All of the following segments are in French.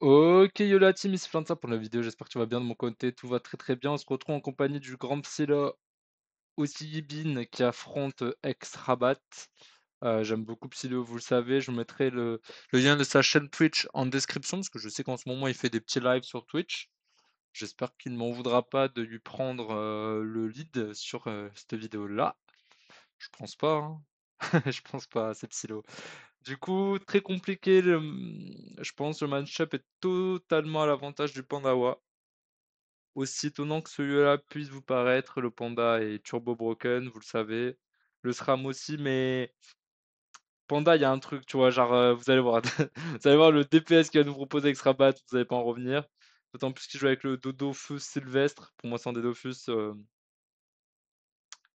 Ok Yola Team, de ça pour la vidéo, j'espère que tu vas bien de mon côté, tout va très très bien. On se retrouve en compagnie du grand Psylo Ossibin qui affronte Ex-Rabat. Euh, euh, j'aime beaucoup Psylo, vous le savez. Je mettrai le, lien de sa chaîne Twitch en description parce que je sais qu'en ce moment il fait des petits lives sur Twitch. J'espère qu'il ne m'en voudra pas de lui prendre euh, le lead sur cette vidéo là. Je pense pas. Hein. je pense pas, à c'est Psylo. Du coup, très compliqué. le- mmh, je pense le match-up est totalement à l'avantage du Pandawa. Aussi étonnant que celui-là puisse vous paraître, le Panda est turbo broken, vous le savez. Le SRAM aussi, mais Panda, il y a un truc, tu vois, genre, euh, vous allez voir. Vous allez voir le DPS qu'il va nous proposer avec Srabat, vous n'allez pas en revenir. D'autant plus qu'il joue avec le Dodofus Sylvestre. Pour moi, sans Dodofus, euh,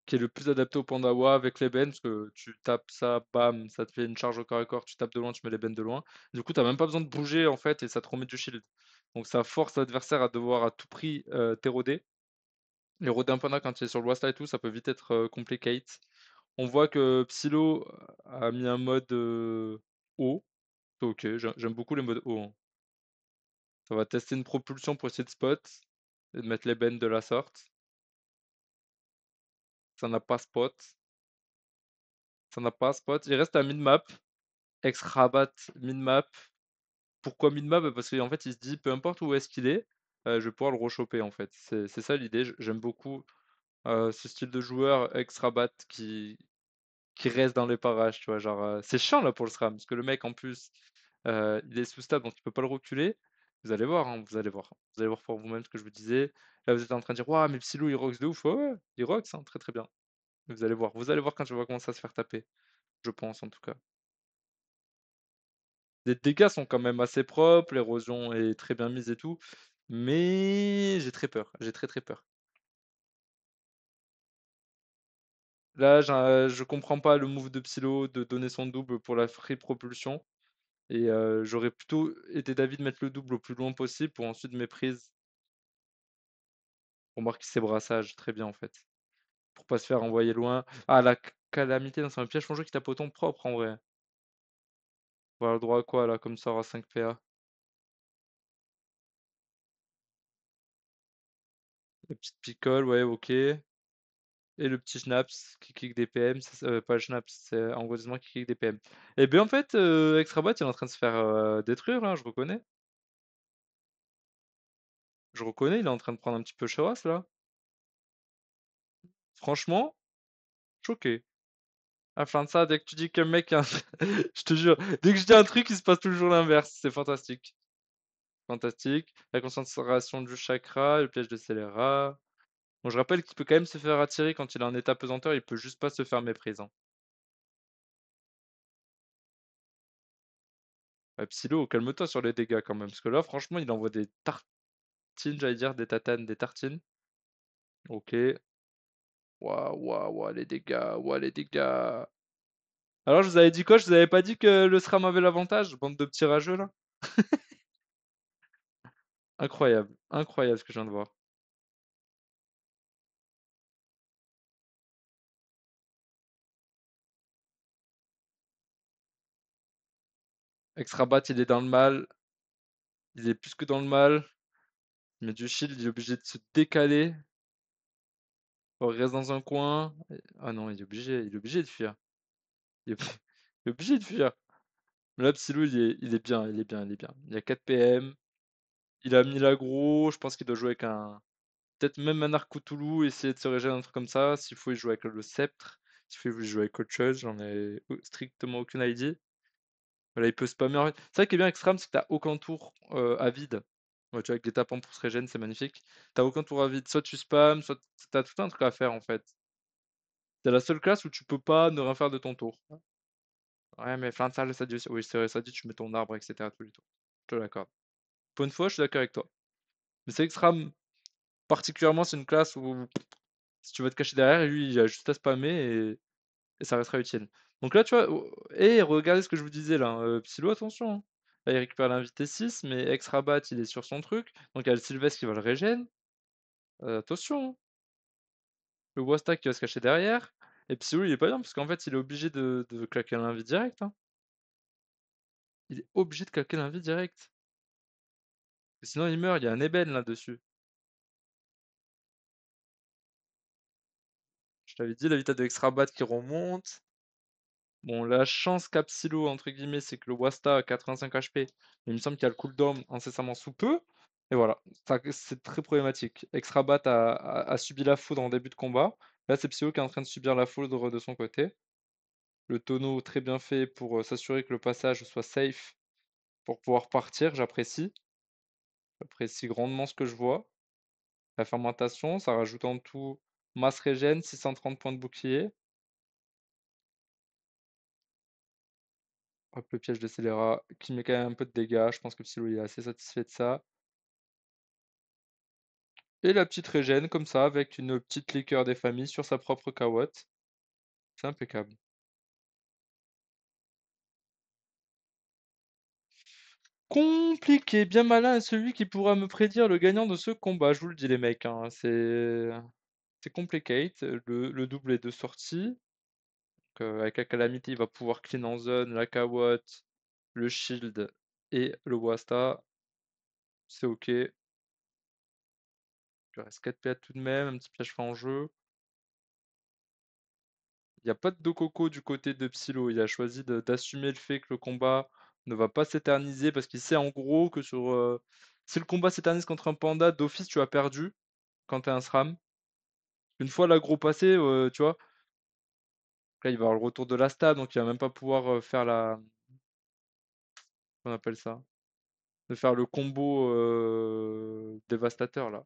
qui est le plus adapté au Pandawa avec les bennes, parce que tu tapes ça, bam, ça te fait une charge au corps à corps, tu tapes de loin, tu mets les bennes de loin. Du coup, tu n'as même pas besoin de bouger en fait, et ça te remet du shield. Donc ça force l'adversaire à devoir à tout prix euh, t'éroder. L'éroder un panda quand il est sur le Wasta et tout, ça peut vite être euh, compliqué. On voit que Psylo a mis un mode euh, haut. Ok, j'aime beaucoup les modes haut. Hein. Ça va tester une propulsion pour essayer de spot et de mettre les bennes de la sorte. Ça n'a pas spot. Ça n'a pas spot. Il reste à mid-map. Ex-Rabat, mid-map. Pourquoi mid-map Parce qu'en fait, il se dit, peu importe où est-ce qu'il est, euh, je vais pouvoir le rechoper en fait. C'est ça l'idée. J'aime beaucoup euh, ce style de joueur ex-Rabat qui, qui reste dans les parages. Tu vois, genre, euh, c'est chiant là pour le SRAM, parce que le mec en plus, il est sous stable, donc tu peut pas le reculer. Vous allez voir, hein, vous allez voir. Vous allez voir pour vous-même ce que je vous disais. Là, vous êtes en train de dire, waouh, mais Psylou, il rocks de ouf. Oh, ouais, il rocks, hein, très très bien. Vous allez voir. Vous allez voir quand je vois comment ça se faire taper. Je pense, en tout cas. Les dégâts sont quand même assez propres, l'érosion est très bien mise et tout. Mais j'ai très peur. J'ai très très peur. Là, je comprends pas le move de Psylo de donner son double pour la free propulsion. Et j'aurais plutôt été d'avis de mettre le double au plus loin possible pour ensuite mes prises. Pour marquer ses brassages, très bien en fait. Pour pas se faire envoyer loin. Ah, la calamité, c'est un piège jeu qui tape ton propre en vrai. Voilà le droit à quoi là, comme ça, aura 5 PA. La petite picole, ouais, ok et le petit Schnaps qui clique des PM, euh, pas le Schnaps, c'est engourdissement qui clique des PM. Et eh bien en fait, euh, extra Extrabot, il est en train de se faire euh, détruire là, hein, je reconnais. Je reconnais, il est en train de prendre un petit peu Chawas là. Franchement, choqué. À fin de ça, dès que tu dis qu'un mec, je te jure, dès que je dis un truc, il se passe toujours l'inverse. C'est fantastique. Fantastique. La concentration du chakra, le piège de scélérat. Bon, je rappelle qu'il peut quand même se faire attirer quand il a un état pesanteur, il peut juste pas se faire mépriser. Hein. Psylo, calme-toi sur les dégâts quand même, parce que là, franchement, il envoie des tartines, j'allais dire, des tatanes, des tartines. Ok. Waouh, waouh, waouh, les dégâts, waouh, les dégâts. Alors, je vous avais dit quoi Je vous avais pas dit que le SRAM avait l'avantage Bande de petits rageux, là Incroyable, incroyable ce que je viens de voir. Extrabat, il est dans le mal. Il est plus que dans le mal. Mais du shield, il est obligé de se décaler. Oh, il reste dans un coin. Ah non, il est obligé, il est obligé de fuir. Il est, obligé de fuir. Mais là, Psylou, il est, bien, il est bien, il est bien. Il a 4 PM. Il a mis l'agro. Je pense qu'il doit jouer avec un. Peut-être même un arc essayer de se régénérer un truc comme ça. S'il faut, il joue avec le sceptre. S'il faut, il joue avec autre J'en ai strictement aucune idée. Voilà, il peut spammer. C'est vrai qu'il est bien avec c'est que tu n'as aucun tour à vide. tu vois, avec des tapants pour se régénérer, c'est magnifique. tu T'as aucun tour à vide. Soit tu spams, soit tu... as tout un truc à faire en fait. C'est la seule classe où tu peux pas ne rien faire de ton tour. Ouais, mais fin de salle, ça dit Oui, c'est dit, tu mets ton arbre, etc. tous les tours. Je suis d'accord. Pour une fois, je suis d'accord avec toi. Mais c'est scram particulièrement, c'est une classe où si tu vas te cacher derrière, lui, il a juste à spammer et ça restera utile. Donc là, tu vois, et regardez ce que je vous disais là, hein, euh, Psilo, attention. Hein. Là, il récupère l'invité 6, mais ex-rabat, il est sur son truc. Donc il y a le Sylvestre qui va le régène. Euh, attention. Hein. Le Wastak qui va se cacher derrière. Et Psylo, il est pas bien, parce qu'en fait, il est obligé de, claquer l'invité direct. Il est obligé de claquer l'invité direct. Sinon, il meurt, il y a un ébène là-dessus. Je t'avais dit, la vitesse de Extrabat qui remonte. Bon, la chance qu'a entre guillemets, c'est que le Wasta a 85 HP, il me semble qu'il y a le cooldown incessamment sous peu. Et voilà, c'est très problématique. Extrabat a, a, subi la foudre en début de combat. Là, c'est Psylo qui est en train de subir la foudre de son côté. Le tonneau très bien fait pour euh, s'assurer que le passage soit safe pour pouvoir partir, j'apprécie. J'apprécie grandement ce que je vois. La fermentation, ça rajoute en tout masse régène, 630 points de bouclier. Hop, le piège de scélérat qui met quand même un peu de dégâts. Je pense que Psylo est assez satisfait de ça. Et la petite régène, comme ça, avec une petite liqueur des familles sur sa propre kawatt. C'est impeccable. Compliqué, bien malin est celui qui pourra me prédire le gagnant de ce combat. Je vous le dis, les mecs, hein. c'est. C'est compliqué. Le, le double est de sortie avec la calamité, il va pouvoir clean en zone, la kawatt, le shield et le wasta. C'est ok. Il reste 4 PA tout de même, un petit piège fin en jeu. Il n'y a pas de Dococo du côté de Psylo. Il a choisi d'assumer le fait que le combat ne va pas s'éterniser parce qu'il sait en gros que sur si le combat s'éternise contre un panda, d'office tu as perdu quand tu as un SRAM. Une fois l'aggro passé, tu vois, Là, il va avoir le retour de la l'Asta, donc il va même pas pouvoir faire la. Qu'on appelle ça De faire le combo dévastateur, là.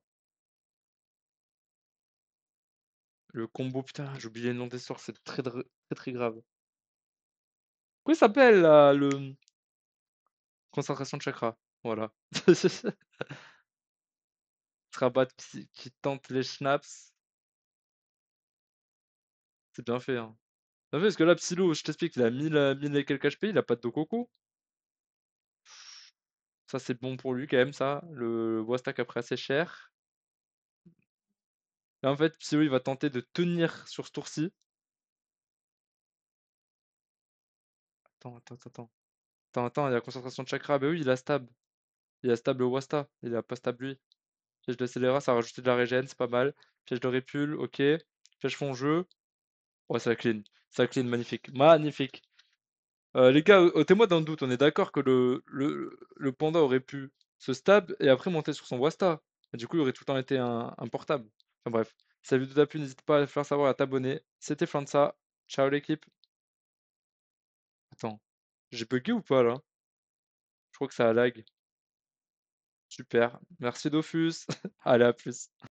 Le combo, putain, j'ai oublié le nom des sorts, c'est très, très très grave. Quoi s'appelle le. Mmh, concentration de chakra. Voilà. Trabat qui tente les schnapps. C'est bien fait. Hein parce que là, Psylo, je t'explique, il a 1000, euh, et quelques HP, il a pas de coco. Ça, c'est bon pour lui quand même, ça. Le, le après assez cher. Là, en fait, Psylo, il va tenter de tenir sur ce tour-ci. Attends, attends, attends. Attends, attends, il y a concentration de chakra. Bah oui, il a stab. Il a stab le Wasta. Il a pas stab lui. Piège de ça a rajouté de la régène, c'est pas mal. Piège de répul, ok. Piège fond jeu. Ouais, ça clean. Ça clean, magnifique. Magnifique. Euh, les gars, ôtez-moi d'un doute, on est d'accord que le, panda aurait pu se stab et après monter sur son Wasta. Et du coup, il aurait tout le temps été un, portable. Enfin bref, si la vidéo t'a plu, n'hésite pas à faire savoir à t'abonner. C'était ça Ciao l'équipe. Attends, j'ai bugué ou pas là Je crois que ça a lag. Super. Merci Dofus. Allez, à plus.